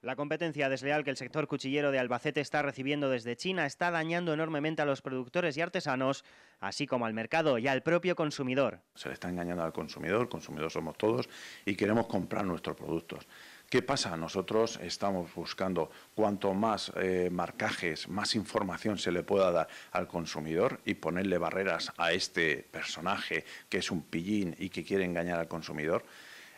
La competencia desleal que el sector cuchillero de Albacete está recibiendo desde China está dañando enormemente a los productores y artesanos, así como al mercado y al propio consumidor. Se le está engañando al consumidor, consumidores consumidor somos todos y queremos comprar nuestros productos. ¿Qué pasa? Nosotros estamos buscando cuanto más eh, marcajes, más información se le pueda dar al consumidor y ponerle barreras a este personaje que es un pillín y que quiere engañar al consumidor,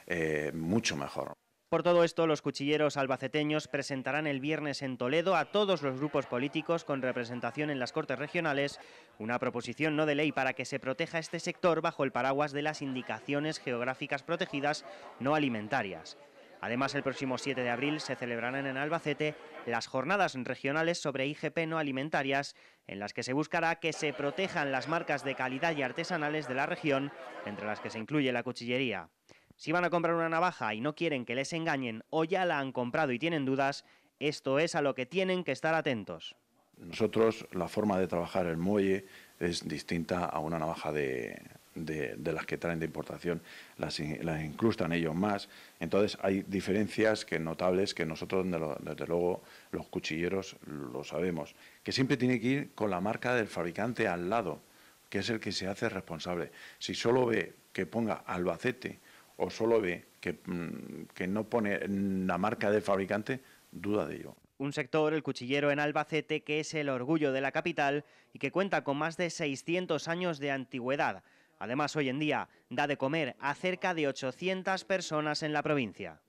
eh, mucho mejor. Por todo esto, los cuchilleros albaceteños presentarán el viernes en Toledo a todos los grupos políticos con representación en las Cortes Regionales una proposición no de ley para que se proteja este sector bajo el paraguas de las indicaciones geográficas protegidas no alimentarias. Además, el próximo 7 de abril se celebrarán en Albacete las jornadas regionales sobre IGP no alimentarias, en las que se buscará que se protejan las marcas de calidad y artesanales de la región, entre las que se incluye la cuchillería. Si van a comprar una navaja y no quieren que les engañen o ya la han comprado y tienen dudas, esto es a lo que tienen que estar atentos. Nosotros la forma de trabajar el muelle es distinta a una navaja de, las que traen de importación, las, incrustan ellos más. Entonces hay diferencias que notables que nosotros desde luego los cuchilleros lo sabemos, que siempre tiene que ir con la marca del fabricante al lado, que es el que se hace responsable. Si solo ve que ponga Albacete, o solo ve mm, que, no pone la marca del fabricante, duda de ello. Un sector, el cuchillero en Albacete, que es el orgullo de la capital y que cuenta con más de 600 años de antigüedad. Además, hoy en día da de comer a cerca de 800 personas en la provincia.